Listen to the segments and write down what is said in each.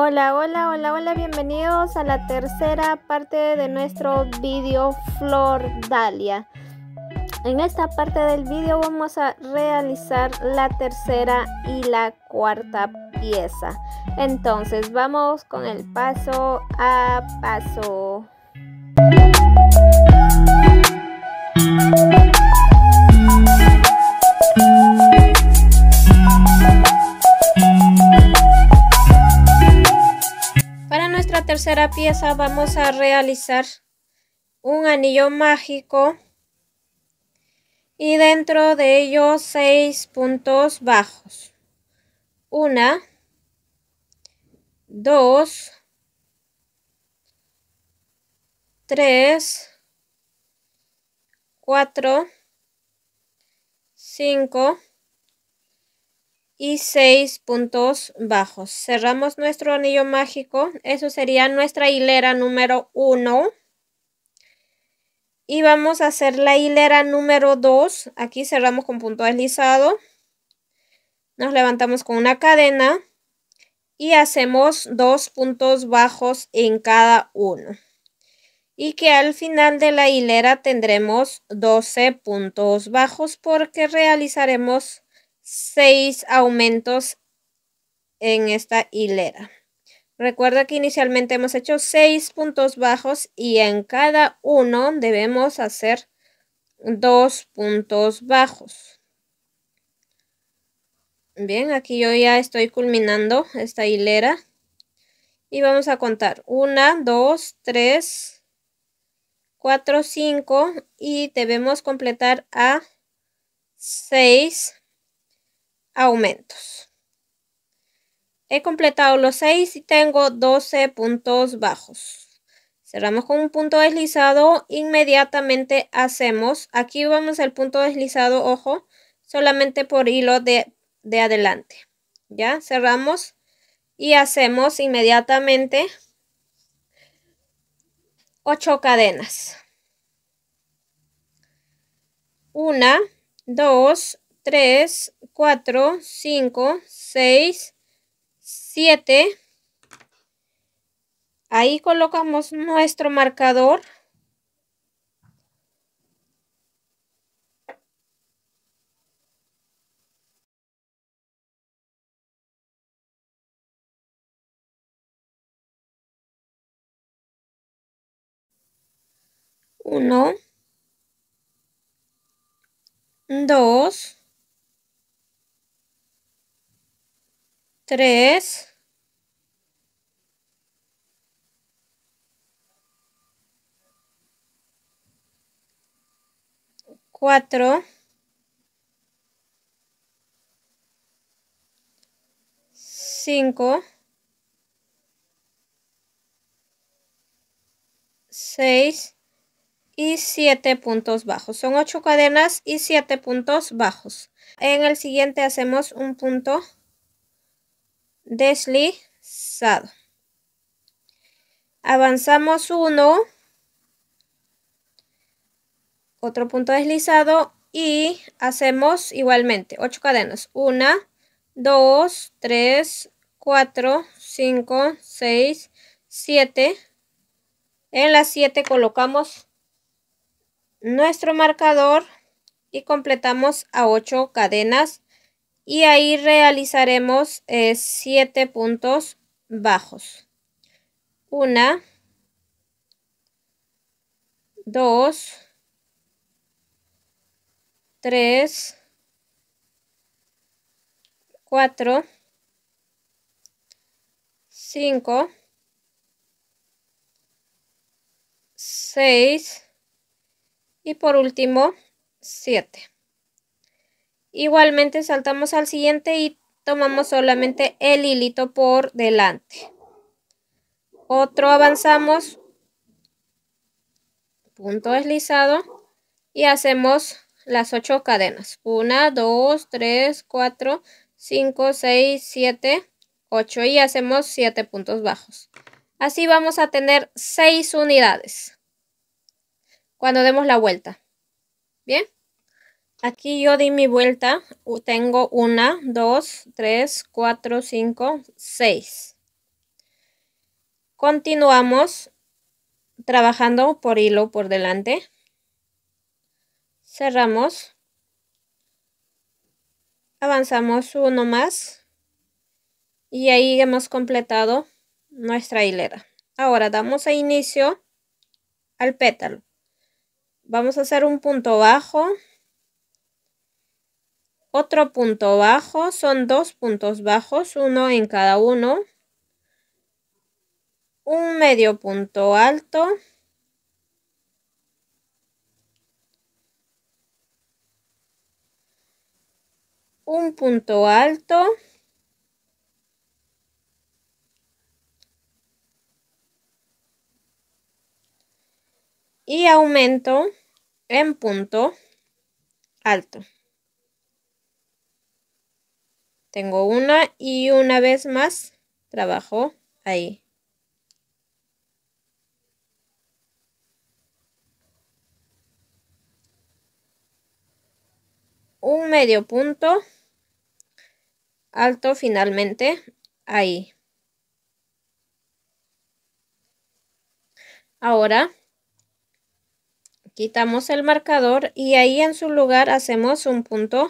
Hola, hola, hola, hola, bienvenidos a la tercera parte de nuestro video Flor Dalia. En esta parte del video vamos a realizar la tercera y la cuarta pieza. Entonces vamos con el paso a paso. la tercera pieza vamos a realizar un anillo mágico y dentro de ello seis puntos bajos. Una, dos, tres, cuatro, cinco, y seis puntos bajos. Cerramos nuestro anillo mágico. Eso sería nuestra hilera número uno Y vamos a hacer la hilera número 2. Aquí cerramos con punto deslizado. Nos levantamos con una cadena. Y hacemos dos puntos bajos en cada uno. Y que al final de la hilera tendremos 12 puntos bajos porque realizaremos seis aumentos en esta hilera. Recuerda que inicialmente hemos hecho seis puntos bajos y en cada uno debemos hacer dos puntos bajos. Bien, aquí yo ya estoy culminando esta hilera. Y vamos a contar 1, 2, 3, 4, 5 y debemos completar a 6 aumentos. He completado los 6 y tengo 12 puntos bajos. Cerramos con un punto deslizado. Inmediatamente hacemos, aquí vamos al punto deslizado, ojo, solamente por hilo de, adelante. Ya, cerramos y hacemos inmediatamente ocho cadenas. 1, 2, 3, 4, 5, 6, 7. Ahí colocamos nuestro marcador. Uno, dos, 3, 4, 5, 6 y 7 puntos bajos. Son 8 cadenas y 7 puntos bajos. En el siguiente hacemos un punto deslizado. Avanzamos uno, otro punto deslizado y hacemos igualmente 8 cadenas. 1, 2, 3, 4, 5, 6, 7. En las 7 colocamos nuestro marcador y completamos a 8 cadenas y ahí realizaremos 7 eh, puntos bajos. 1, 2, 3, 4, 5, 6 y por último 7. Igualmente saltamos al siguiente y tomamos solamente el hilito por delante. Otro avanzamos, punto deslizado y hacemos las ocho cadenas. 1, 2, 3, 4, 5, 6, 7, 8 y hacemos 7 puntos bajos. Así vamos a tener 6 unidades cuando demos la vuelta. ¿Bien? Aquí yo di mi vuelta, tengo una, dos, tres, cuatro, cinco, seis. Continuamos trabajando por hilo por delante. Cerramos. Avanzamos uno más. Y ahí hemos completado nuestra hilera. Ahora damos a inicio al pétalo. Vamos a hacer un punto bajo otro punto bajo, son dos puntos bajos, uno en cada uno. Un medio punto alto. Un punto alto. Y aumento en punto alto. Tengo una y una vez más trabajo ahí. Un medio punto alto finalmente ahí. Ahora quitamos el marcador y ahí en su lugar hacemos un punto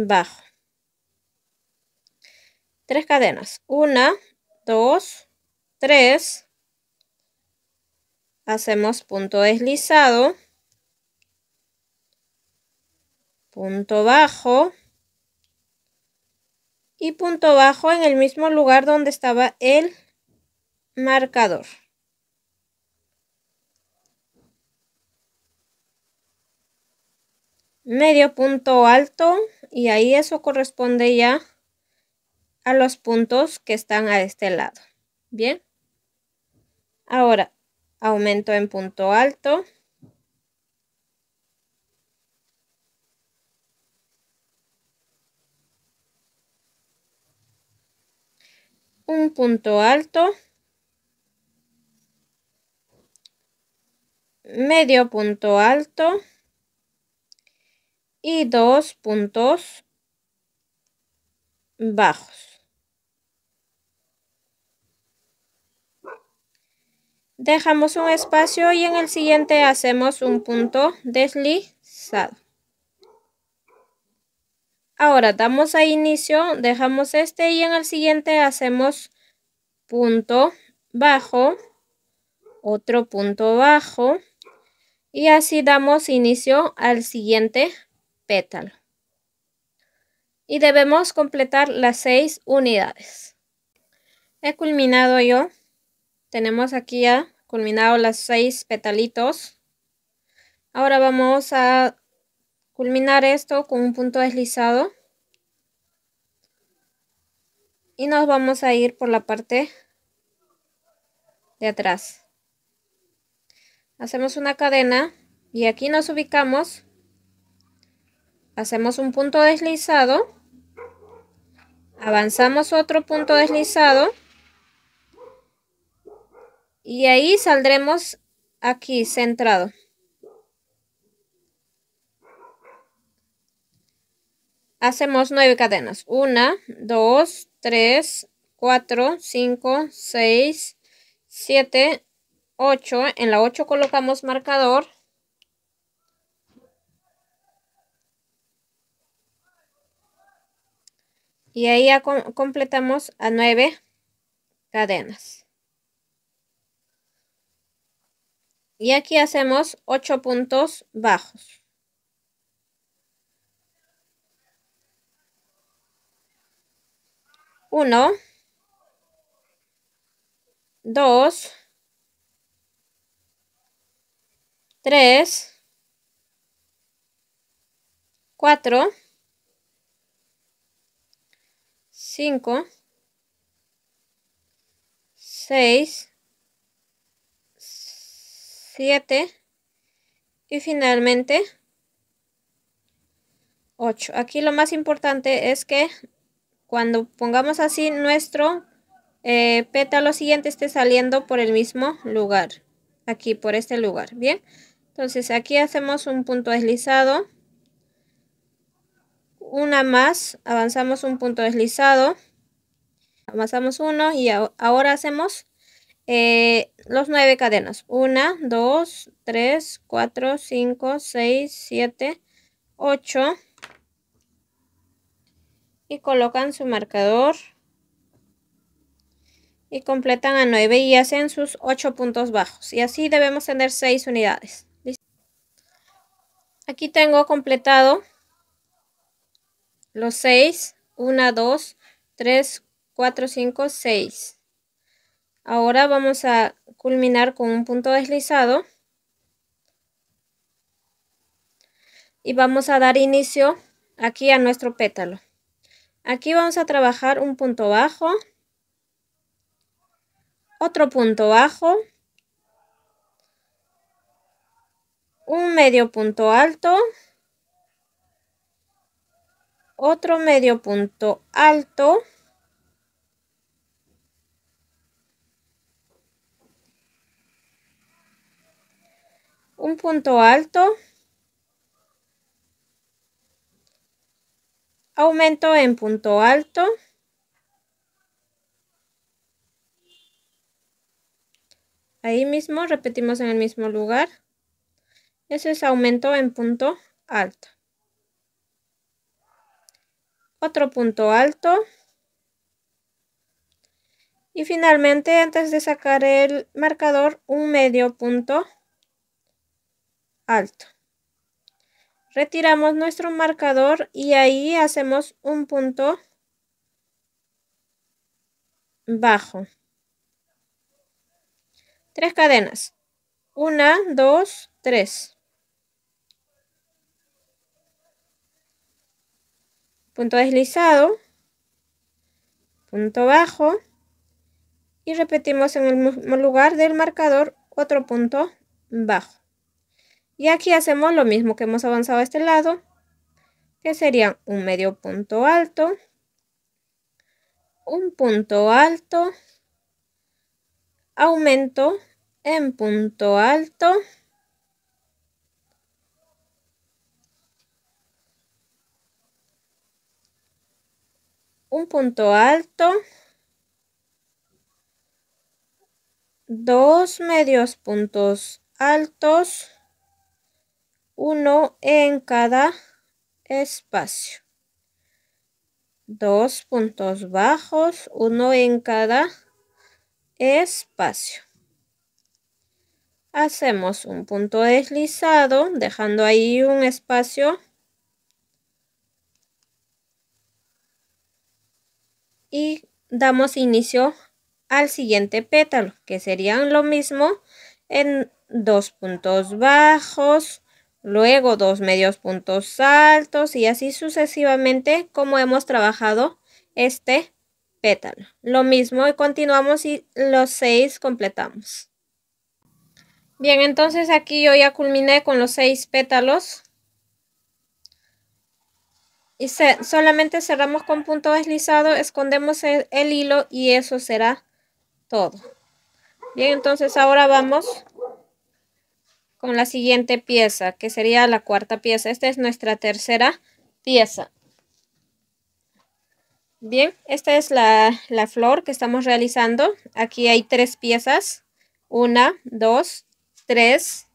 bajo. Tres cadenas. Una, dos, tres. Hacemos punto deslizado. Punto bajo. Y punto bajo en el mismo lugar donde estaba el marcador. medio punto alto y ahí eso corresponde ya a los puntos que están a este lado. Bien. Ahora, aumento en punto alto. Un punto alto. Medio punto alto y dos puntos bajos. Dejamos un espacio y en el siguiente hacemos un punto deslizado. Ahora damos a inicio, dejamos este y en el siguiente hacemos punto bajo, otro punto bajo y así damos inicio al siguiente pétalo. Y debemos completar las seis unidades. He culminado yo. Tenemos aquí ya culminado las seis petalitos. Ahora vamos a culminar esto con un punto deslizado. Y nos vamos a ir por la parte de atrás. Hacemos una cadena y aquí nos ubicamos hacemos un punto deslizado, avanzamos otro punto deslizado y ahí saldremos aquí centrado. Hacemos nueve cadenas. Una, dos, tres, cuatro, cinco, seis, siete, ocho. En la ocho colocamos marcador. Y ahí ya completamos a nueve cadenas. Y aquí hacemos ocho puntos bajos. Uno, dos, tres, cuatro. 5, 6, 7 y finalmente 8. Aquí lo más importante es que cuando pongamos así nuestro eh, pétalo siguiente esté saliendo por el mismo lugar. Aquí, por este lugar. Bien. Entonces aquí hacemos un punto deslizado una más, avanzamos un punto deslizado, avanzamos uno y ahora hacemos eh, los nueve cadenas. Una, dos, tres, cuatro, cinco, seis, siete, ocho. Y colocan su marcador. Y completan a nueve y hacen sus ocho puntos bajos. Y así debemos tener seis unidades. Aquí tengo completado los 6, 1, 2, 3, 4, 5, 6. Ahora vamos a culminar con un punto deslizado. Y vamos a dar inicio aquí a nuestro pétalo. Aquí vamos a trabajar un punto bajo, otro punto bajo, un medio punto alto, otro medio punto alto. Un punto alto. Aumento en punto alto. Ahí mismo repetimos en el mismo lugar. Ese es aumento en punto alto otro punto alto. Y finalmente, antes de sacar el marcador, un medio punto alto. Retiramos nuestro marcador y ahí hacemos un punto bajo. Tres cadenas. Una, dos, tres. punto deslizado, punto bajo y repetimos en el mismo lugar del marcador otro punto bajo. Y aquí hacemos lo mismo que hemos avanzado a este lado, que sería un medio punto alto, un punto alto, aumento en punto alto, un punto alto, dos medios puntos altos, uno en cada espacio. Dos puntos bajos, uno en cada espacio. Hacemos un punto deslizado, dejando ahí un espacio y damos inicio al siguiente pétalo, que serían lo mismo en dos puntos bajos, luego dos medios puntos altos y así sucesivamente como hemos trabajado este pétalo. Lo mismo y continuamos y los seis completamos. Bien, entonces aquí yo ya culminé con los seis pétalos y se, solamente cerramos con punto deslizado, escondemos e, el, hilo y eso será todo. Bien, entonces ahora vamos con la siguiente pieza, que sería la cuarta pieza. Esta es nuestra tercera pieza. Bien, esta es la, la, flor que estamos realizando. Aquí hay tres piezas. Una, dos, tres.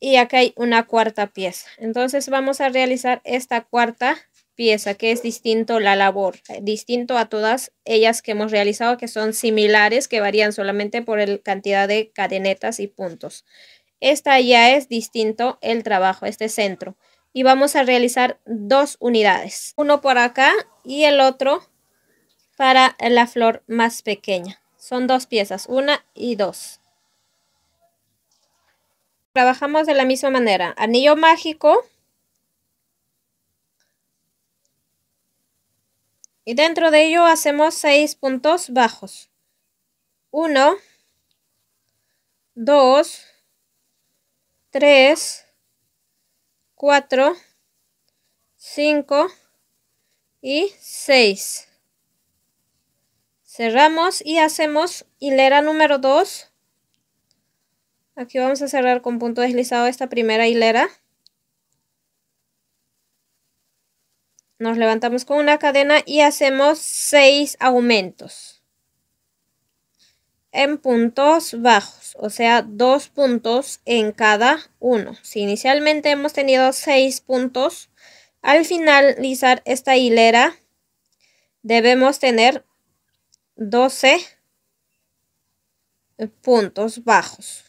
Y acá hay una cuarta pieza. Entonces vamos a realizar esta cuarta pieza, que es distinto la labor, distinto a todas ellas que hemos realizado, que son similares, que varían solamente por el cantidad de cadenetas y puntos. Esta ya es distinto el trabajo, este centro. Y vamos a realizar dos unidades, uno por acá y el otro para la flor más pequeña. Son dos piezas, una y dos. Trabajamos de la misma manera, anillo mágico, Y dentro de ello hacemos 6 puntos bajos. 1, 2, 3, 4, 5 y 6. Cerramos y hacemos hilera número 2. Aquí vamos a cerrar con punto deslizado esta primera hilera. nos levantamos con una cadena y hacemos 6 aumentos en puntos bajos, o sea, dos puntos en cada uno. Si inicialmente hemos tenido 6 puntos, al finalizar esta hilera debemos tener 12 puntos bajos.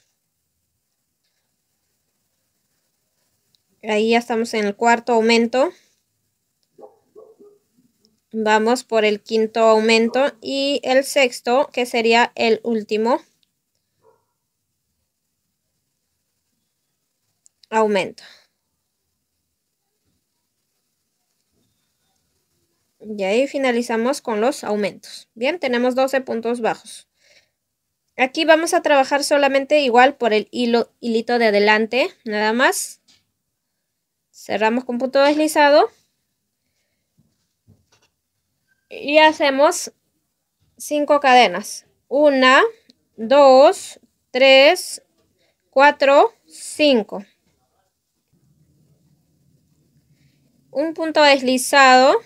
Ahí ya estamos en el cuarto aumento. Vamos por el quinto aumento y el sexto, que sería el último aumento. Y ahí finalizamos con los aumentos. Bien, tenemos 12 puntos bajos. Aquí vamos a trabajar solamente igual por el hilo, hilito de adelante, nada más. Cerramos con punto deslizado y hacemos cinco cadenas. Una, dos, tres, cuatro, cinco. Un punto deslizado.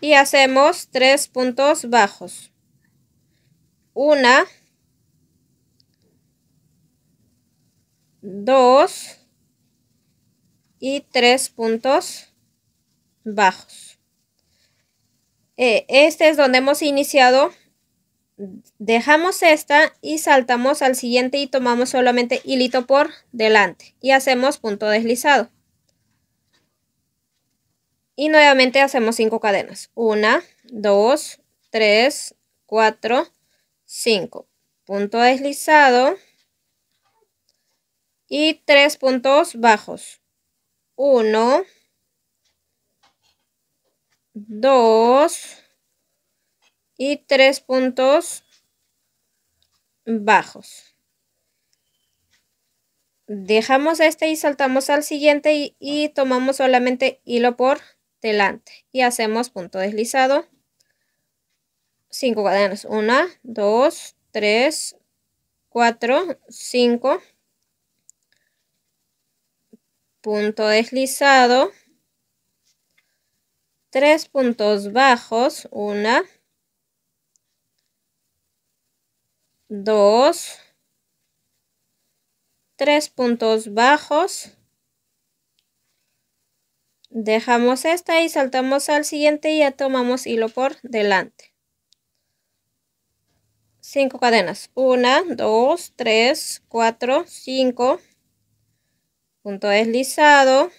Y hacemos tres puntos bajos. Una, dos, y tres puntos bajos. Eh, este es donde hemos iniciado. Dejamos esta y saltamos al siguiente y tomamos solamente hilito por delante y hacemos punto deslizado. Y nuevamente hacemos cinco cadenas. una 2, 3, 4, 5. Punto deslizado. Y tres puntos bajos. 1, 2 y 3 puntos bajos. Dejamos este y saltamos al siguiente y, y tomamos solamente hilo por delante y hacemos punto deslizado. 5 cadenas. 1, 2, 3, 4, 5 punto deslizado, tres puntos bajos, una, dos, tres puntos bajos, dejamos esta y saltamos al siguiente y ya tomamos hilo por delante. cinco cadenas. una dos tres cuatro cinco punto deslizado,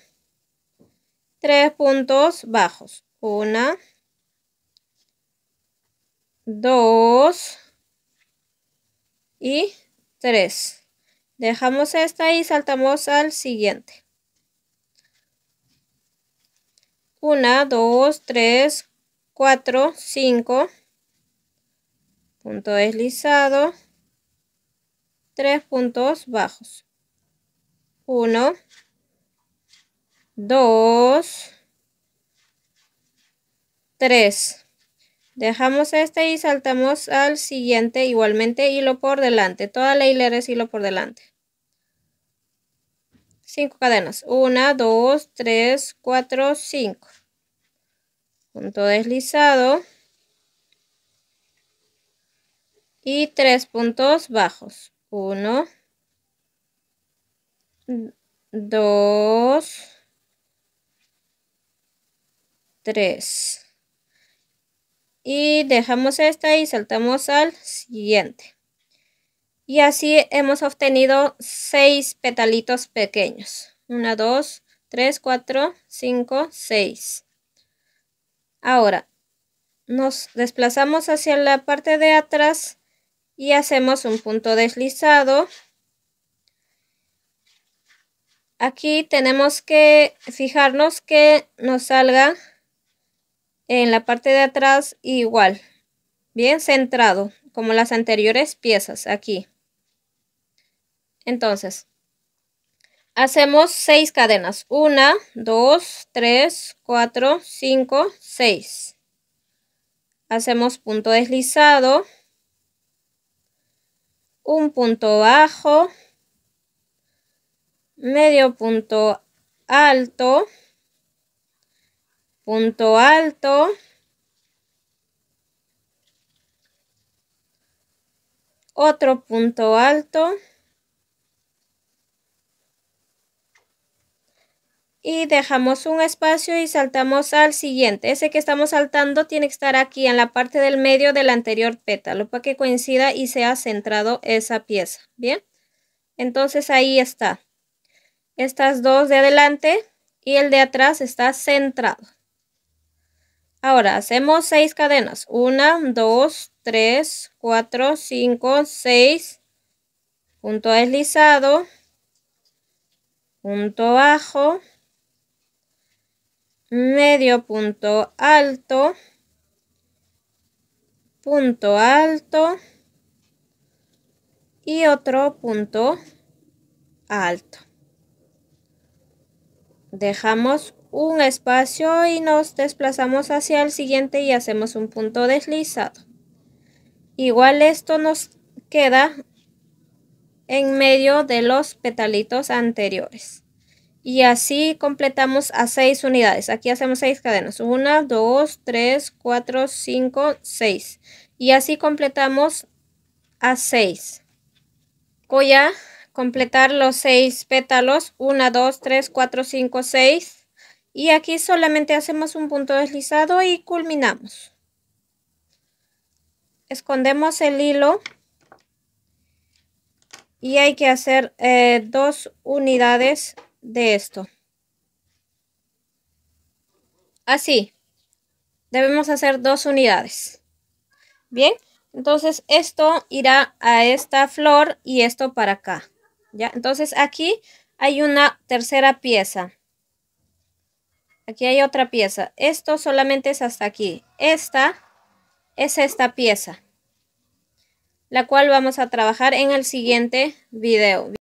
tres puntos bajos, una, dos y tres. Dejamos esta y saltamos al siguiente. 1, 2, 3, 4, 5, punto deslizado, tres puntos bajos, 1, 2, 3. Dejamos este y saltamos al siguiente, igualmente hilo por delante. Toda la hilera es hilo por delante. 5 cadenas. 1, 2, 3, 4, 5. Punto deslizado. Y 3 puntos bajos. 1, 2. 3. Y dejamos esta y saltamos al siguiente. Y así hemos obtenido 6 petalitos pequeños. 1, 2, 3, 4, 5, 6. Ahora nos desplazamos hacia la parte de atrás y hacemos un punto deslizado. Aquí tenemos que fijarnos que nos salga en la parte de atrás igual, bien centrado, como las anteriores piezas aquí. Entonces, hacemos seis cadenas. Una, dos, tres, cuatro, cinco, seis. Hacemos punto deslizado, un punto bajo, medio punto alto, punto alto, otro punto alto y dejamos un espacio y saltamos al siguiente. Ese que estamos saltando tiene que estar aquí en la parte del medio del anterior pétalo para que coincida y sea centrado esa pieza. Bien, entonces ahí está. Estas dos de adelante y el de atrás está centrado. Ahora hacemos seis cadenas. Una, dos, tres, cuatro, cinco, seis. Punto deslizado. Punto bajo. Medio punto alto. Punto alto. Y otro punto alto. Dejamos un espacio y nos desplazamos hacia el siguiente y hacemos un punto deslizado. Igual esto nos queda en medio de los petalitos anteriores. Y así completamos a 6 unidades. Aquí hacemos 6 cadenas. 1, 2, 3, 4, 5, 6. Y así completamos a 6. Collar completar los seis pétalos. 1, 2, 3, 4, 5, 6. Y aquí solamente hacemos un punto deslizado y culminamos. Escondemos el hilo. Y hay que hacer eh, dos unidades de esto. Así. Debemos hacer dos unidades. Bien. Entonces esto irá a esta flor y esto para acá. ¿Ya? Entonces aquí hay una tercera pieza. Aquí hay otra pieza. Esto solamente es hasta aquí. Esta es esta pieza, la cual vamos a trabajar en el siguiente video.